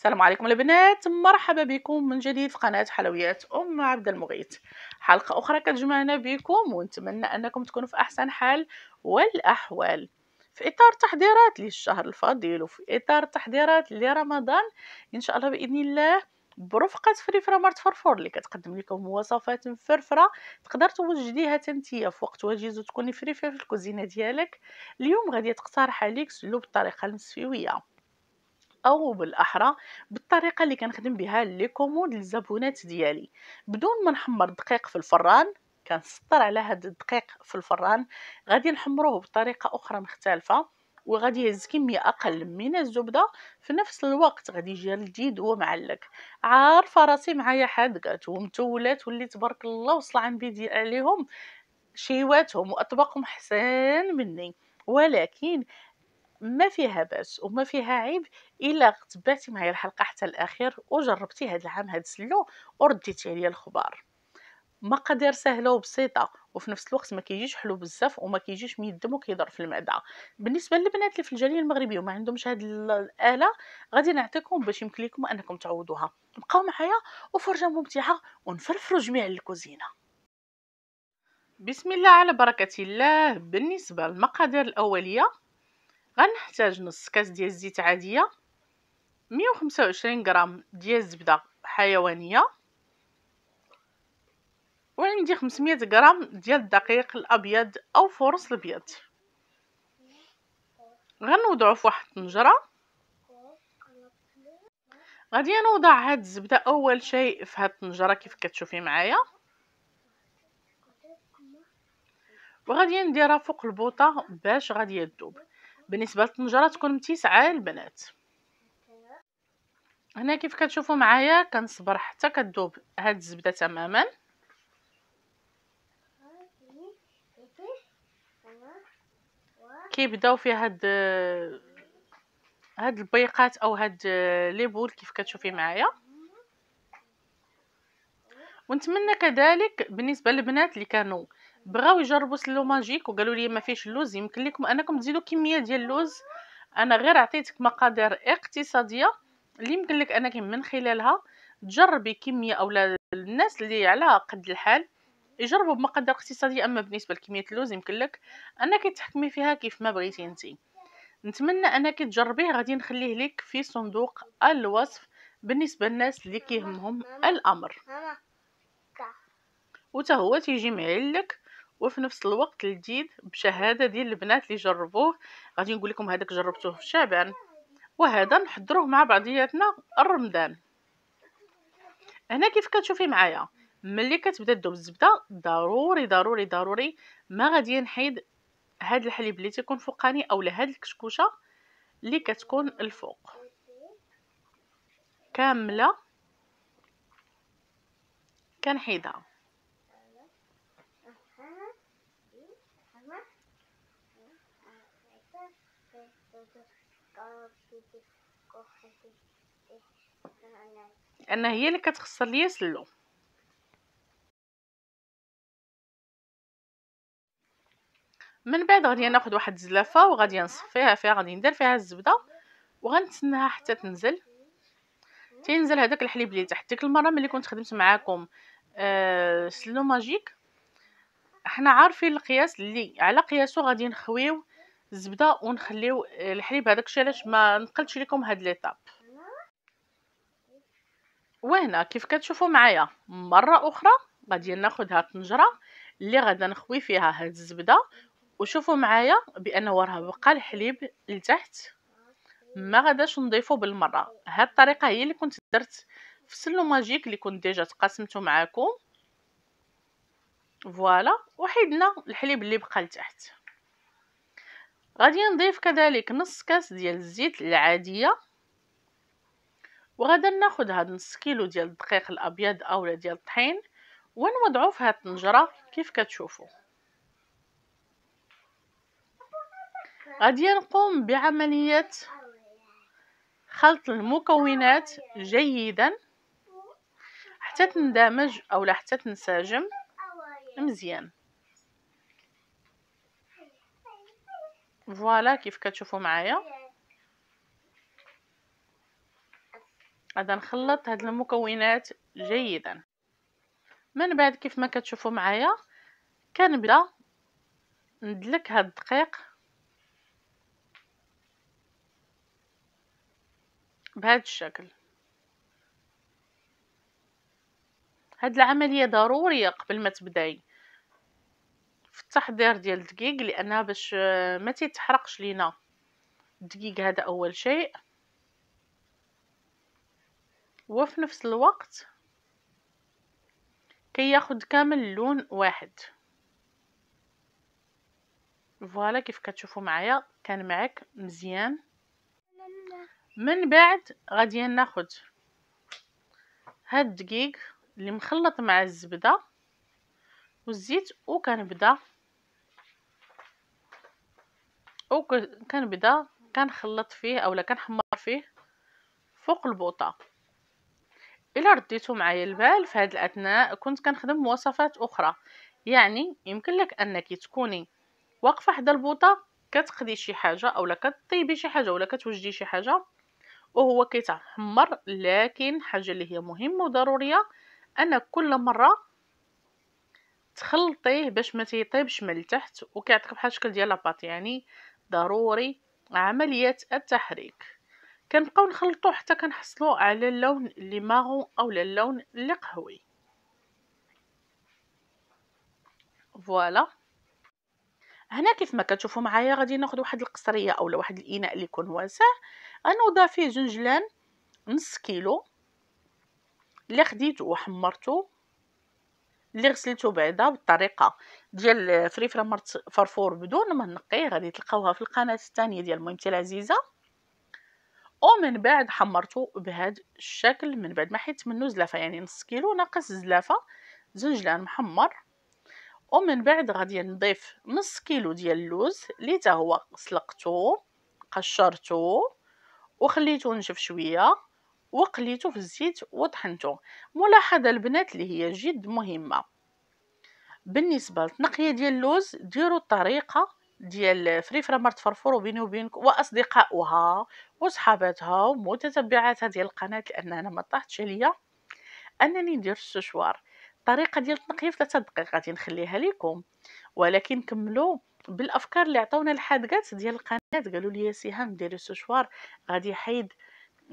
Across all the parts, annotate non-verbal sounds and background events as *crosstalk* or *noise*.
السلام عليكم البنات مرحبا بكم من جديد في قناة حلويات أم عبد المغيث حلقة أخرى كتجمعنا بكم ونتمنى أنكم تكونوا في أحسن حال والأحوال في إطار تحضيرات للشهر الفضيل وفي إطار تحضيرات لرمضان إن شاء الله بإذن الله برفقة فريفرة مارت فرفور اللي كتقدم لكم وصفات مفرفرة تقدر توجديها تنتية في وقت وجيز وتكوني فريفرة في الكوزينة ديالك اليوم غادي تقترح عليك سلوب الطريقه المسفيوية او بالاحرى بالطريقه اللي كنخدم بها لي كوموند للزبونات ديالي بدون ما نحمر دقيق في الفران كنسطر على هاد الدقيق في الفران غادي نحمروه بطريقه اخرى مختلفه وغادي يهز كميه اقل من الزبده في نفس الوقت غادي يجي لذيذ ومعلق عارفه راسي معايا حادقات ومتولات واللي تبارك الله وصل عندي بيدي عليهم شيواتهم واطباقهم حسن مني ولكن ما فيها باس وما فيها عيب الا تبعتي معايا الحلقه حتى الاخير وجربتي هذا العام هاد السلو ورديتي عليا الخبار مقادير سهله وبسيطه وفي نفس الوقت ما كيجيش حلو بزاف وما كيجيش ميدم وكيضر في المعده بالنسبه للبنات اللي في الجاليه المغربيه وما عندهمش هاد الاله غادي نعطيكم باش يمكن لكم انكم تعوضوها بقاو معايا وفرجه ممتعه ونفرفروا جميع الكوزينه بسم الله على بركه الله بالنسبه للمقادير الاوليه غنحتاج نص كاس ديال الزيت عاديه 125 غرام ديال الزبده حيوانيه وعندي 500 غرام ديال الدقيق الابيض او فرص الابيض غنوضعو في واحد الطنجره غادي نوضع هاد الزبده اول شيء في هاد الطنجره كيف كتشوفي معايا وغادي نديرها فوق البوطه باش غادي تذوب بالنسبه للطنجره تكون متسعه البنات هنا كيف كتشوفوا معايا كنصبر حتى كذوب هاد الزبده تماما كيبداو فيها هاد هاد البيقات او هاد لي بول كيف كتشوفي معايا ونتمنى كذلك بالنسبه للبنات اللي كانوا بغاو يجربوا سلو ماجيك وقالوا لي ما فيش اللوز يمكن لكم انكم تزيدوا كميه ديال اللوز انا غير عطيتك مقادير اقتصاديه اللي يمكن لك انك من خلالها تجربي كميه اولا الناس اللي على قد الحال يجربوا بمقادير اقتصاديه اما بالنسبه لكميه اللوز يمكن لك انك تحكمي فيها كيف ما بغيتي انت نتمنى انك تجربيه غادي نخليه لك في صندوق الوصف بالنسبه للناس اللي كيهمهم الامر وتا هو تيجي معلك وفي نفس الوقت الجديد بشهاده ديال البنات اللي جربوه غادي نقول لكم هذاك جربتوه في شعبان وهذا نحضروه مع بعضياتنا الرمضان هنا كيف كتشوفي معايا ملي كتبدا تذوب الزبده ضروري ضروري ضروري ما غادي نحيد هاد الحليب اللي تيكون فوقاني اولا هاد الكشكوشه اللي كتكون الفوق كامله كنحيدها لان هي اللي كتخسر ليا سلو من بعد غادي ناخذ واحد الزلافه وغادي نصفيها فيها غادي ندير فيها الزبده وغنتسناها حتى تنزل تينزل هذاك الحليب اللي تحت ديك المره ملي كنت خدمت معاكم آه سلو ماجيك حنا عارفين القياس اللي على قياسو غادي نخويو الزبده ونخليو آه، الحليب هذاك الشيء علاش ما نقلتش لكم هاد ليطاب وهنا كيف كتشوفوا معايا مره اخرى غادي ناخذ هاد الطنجره اللي غادي نخوي فيها هاد الزبده وشوفوا معايا بانه راه بقى الحليب لتحت ما غاداش نضيفو بالمره هاد الطريقه هي اللي كنت درت في سلو ماجيك اللي كنت ديجا تقاسمته معاكم فوالا وحيدنا الحليب اللي بقى لتحت غادي نضيف كذلك نص كاس ديال الزيت العاديه وغادا ناخد هاد نص كيلو ديال الدقيق الابيض اولا ديال الطحين ونوضعو في هاد الطنجره كيف كتشوفوا غادي نقوم بعمليه خلط المكونات جيدا حتى تندمج اولا حتى تنسجم مزيان فوالا كيف كتشوفوا معايا غادا نخلط هاد المكونات جيدا من بعد كيف ما كتشوفوا معايا كنبدا ندلك هاد الدقيق بهذا الشكل هاد العمليه ضروريه قبل ما تبداي في التحضير ديال الدقيق لانها باش ما تيتحرقش لينا الدقيق هذا اول شيء وفي نفس الوقت كياخد كامل لون واحد فوالا كيف كتشوفوا معايا كان معك مزيان من بعد غادي ناخد هاد الدقيق اللي مخلط مع الزبده والزيت وكنبدا وكنبدا كنخلط فيه اولا كنحمر فيه فوق البوطه الا رديتو معايا البال في هاد الاثناء كنت كنخدم مواصفات اخرى يعني يمكن لك انك تكوني واقفه حدا البوطه كتقدي شي حاجه اولا كطيبي شي حاجه ولا كتوجدي شي حاجه وهو كيتحمر لكن حاجه اللي هي مهمه وضروريه ان كل مره تخلطيه باش ما تيطيبش من التحت وكيعطيك بحال الشكل ديال لاباط يعني ضروري عمليه التحريك كنبقاو نخلطو حتى كنحصلو على اللون لي ماغو اولا اللون لي قهوي فوالا هنا كيف ما كتشوفوا معايا غادي ناخذ واحد القصريه اولا واحد الاناء اللي يكون واسع غنوضع فيه جنجلان نص كيلو اللي خديته وحمرته اللي غسلته بعدا بالطريقه ديال فريفره مرت فرفور بدون ما نقيه غادي تلقاوها في القناه الثانيه ديال ميمتي العزيزه ومن بعد حمرته بهذا الشكل من بعد ما حيت منه زلافه يعني نص كيلو ناقص زلافه زنجلان محمر ومن بعد غادي نضيف نص كيلو ديال اللوز اللي تا هو سلقته قشرته وخليته نشف شويه وقليته في الزيت وطحنته ملاحظه البنات اللي هي جد مهمه بالنسبه للتنقيه ديال اللوز ديروا الطريقه ديال فريفرا مارت فرفور وبيني وبينك واصدقائها وصحاباتها ومتتبعاتها ديال القناه لان انا ما طاحتش عليا انني ندير السشوار الطريقه ديال التنقيه في 3 دقائق غادي نخليها لكم ولكن كملوا بالافكار اللي عطاونا الحادقات ديال القناه قالوا لي سهام ديري السشوار غادي حيد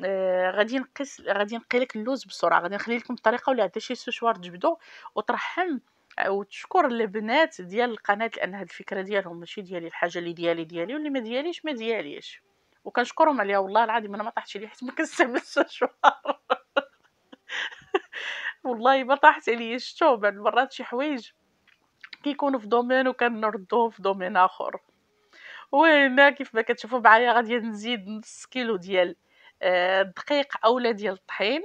آه غادي نقص غادي نقي لك اللوز بسرعه غادي نخلي لكم الطريقه ولا عندها شي سشوار تجبدو وترحم وتشكر البنات ديال القناه لان هاد الفكره ديالهم ماشي ديالي الحاجه اللي ديالي ديالي واللي ما دياليش ما دياليش وكنشكرهم عليها والله العظيم انا ما طاحتش ليه حيت ما كنستعملش *laughs* الشوار والله ما طاحت عليا شتو بعض المرات شي حوايج كيكونوا في دومين وكنردوه في دومين اخر وهنا كيف ما كتشوفوا معايا غادي نزيد نص كيلو ديال الدقيق آه، اولا ديال الطحين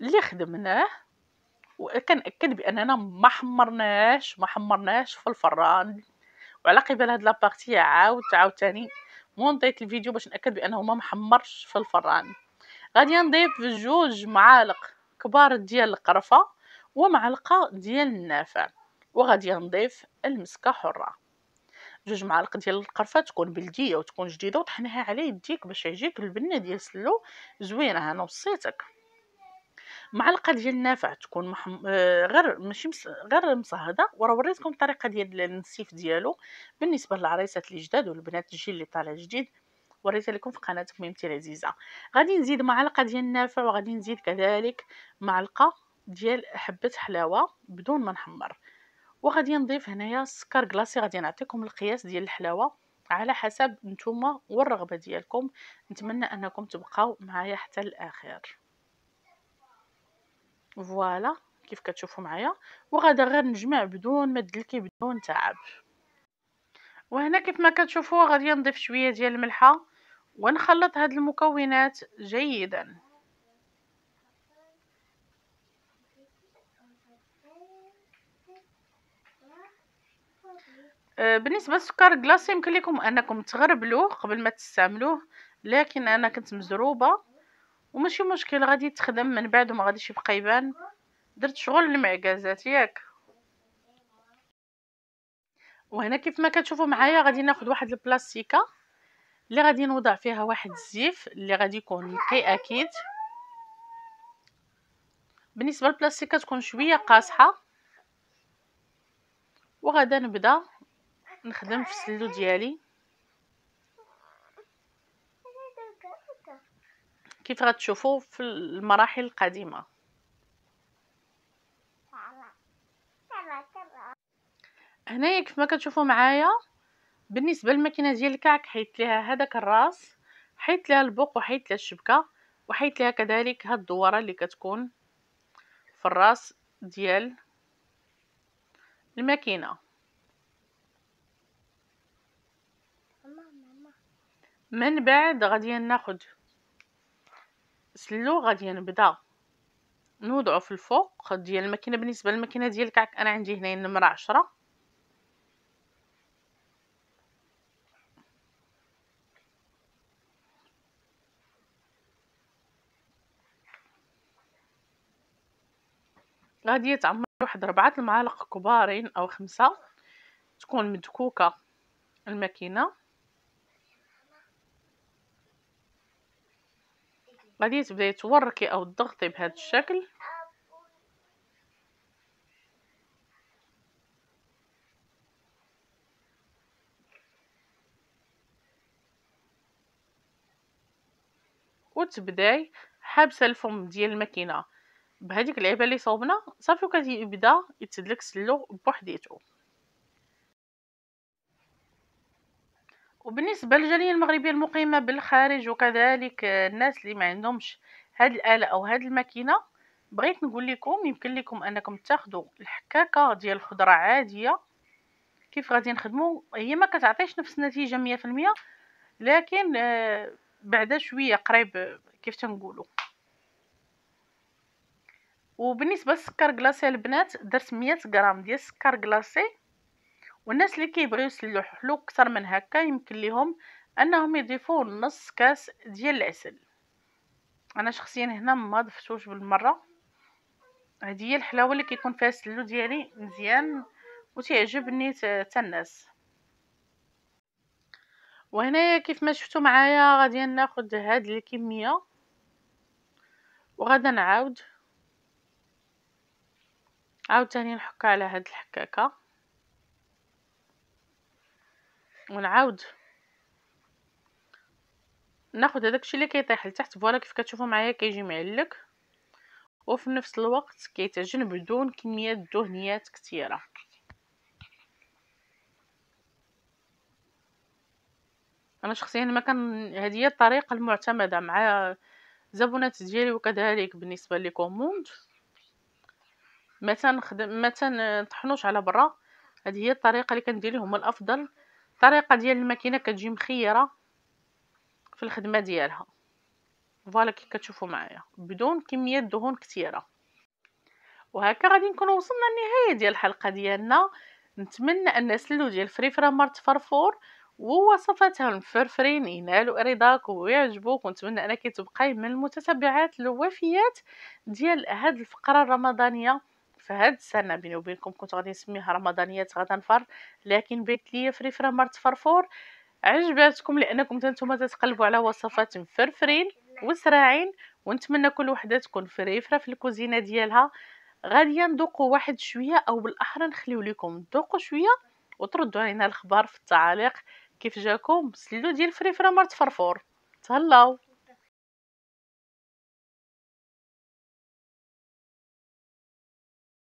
اللي خدمناه وكنأكد باننا ما حمرناش ما حمرناش في الفران وعلى قبل هاد لابارتي عاودت عاوتاني مونطيت الفيديو باش ناكد بانه ما محمرش في الفران غادي نضيف جوج معالق كبار ديال القرفه ومعلقه ديال النافع وغادي نضيف المسكه حره جوج معالق ديال القرفه تكون بلديه وتكون جديده وطحنها على يديك باش يجيك البنه ديال سلو زوينه انا وصيتك معلقه ديال النافع تكون محم... آه، غير ماشي مس... غير مصهده ورا وريتكم الطريقه ديال النسيف ديالو بالنسبه للعريسات الجداد والبنات الجيل اللي طالع جديد وريت لكم في قناه ميمتي العزيزه غادي نزيد معلقه ديال النافع وغادي نزيد كذلك معلقه ديال حبه حلاوه بدون ما نحمر وغادي نضيف هنايا السكر كلاصي غادي نعطيكم القياس ديال الحلاوه على حسب نتوما والرغبه ديالكم نتمنى انكم تبقاو معايا حتى الاخير فوالا كيف كتشوفوا معايا وغادا غير نجمع بدون ما دلكي بدون تعب وهنا كيف ما كتشوفوا غادي نضيف شويه ديال الملحه ونخلط هاد المكونات جيدا آه، بالنسبه للسكر الكلاص يمكن لكم انكم تغربلوه قبل ما تستعملوه لكن انا كنت مزروبه وماشي مشكل غادي يتخدم من بعد وما غاديش يبقى يبان درت شغل المعكازات ياك وهنا كيف ما كتشوفوا معايا غادي ناخذ واحد البلاستيكه اللي غادي نوضع فيها واحد الزيف اللي غادي يكون نقي اكيد بالنسبه للبلاستيكه تكون شويه قاصحه وغادا نبدا نخدم في السلو ديالي كيف غتشوفوا في المراحل القديمه هنايا كيف ما كتشوفوا معايا بالنسبه للماكينه ديال الكعك حيت ليها هذاك الراس حيت ليها البوق وحيت ليها الشبكه وحيت ليها كذلك هاد الدوره اللي كتكون في الراس ديال الماكينه من بعد غادي ناخذ سلو غادي نبدا نوضعو في الفوق ديال الماكينه بالنسبه للماكينه ديال الكعك انا عندي هنايا نمرة عشرة غادي تعمر واحد ربعة المعالق كبارين او خمسة تكون مدكوكه الماكينه غادي تبداي توركي او تضغطي بهذا الشكل وتبداي حابسه الفم ديال الماكينه بهذيك العيبه اللي صوبنا صافي وكتبدا يتدلك سلو بوحديتو وبالنسبه للجاليه المغربيه المقيمه بالخارج وكذلك آه، الناس اللي ما عندهمش هاد الاله او هاد الماكينه بغيت نقول لكم يمكن لكم انكم تاخذوا الحكاكه ديال الخضره عاديه كيف غادي نخدموا هي ما كتعطيش نفس النتيجه 100% لكن آه، بعد شويه قريب كيف تنقولوا وبالنسبه للسكر كلاصي البنات درت 100 غرام ديال السكر كلاصي والناس اللي كيبغيو يسلو حلو اكثر من هكا يمكن ليهم انهم يضيفوا نص كاس ديال العسل انا شخصيا هنا ما ضفتوش بالمره هذه هي الحلاوه اللي كيكون فيها السلو ديالي مزيان وتعجبني حتى الناس وهنايا كيف ما شفتوا معايا غادي ناخذ هذه الكميه وغادا نعاود عاوتاني نحك على هذه الحكاكه ونعاود ناخد هذاك الشيء اللي كيطيح لتحت فوالا كيف كتشوفوا معايا كيجي معلك وفي نفس الوقت كيتعجن بدون كميات دهنيات كثيره انا شخصيا ما كان هذه هي الطريقه المعتمده مع زبونات ديالي وكذلك بالنسبه لي كوموند ما تنخدم ما على برا هذه هي الطريقه اللي كندير لهم الافضل الطريقه ديال الماكينه كتجي مخيره في الخدمه ديالها فوالا كي كتشوفوا معايا بدون كميه دهون كثيره وهكا غادي نكون وصلنا للنهايه ديال الحلقه ديالنا نتمنى ان سلو ديال فري مارت فرفور ووصفاتها المفرفرين ينالوا رضاك ويعجبوك ونتمنى انك تبقاي من المتتبعات الوفيات ديال هاد الفقره الرمضانيه فهاد السنه بيني وبينكم كنت غادي نسميها رمضانيات غدا نفر لكن بيت ليا فريفره مرت فرفور عجباتكم لانكم نتوما تتقلبوا على وصفات مفرفرين وسراعين ونتمنى كل وحده تكون فريفره في الكوزينه ديالها غادي ندوقوا واحد شويه او بالاحرى نخليو لكم ذوقوا شويه وتردوا علينا الخبر في التعاليق كيف جاكم سلو ديال فريفره مرت فرفور تهلاو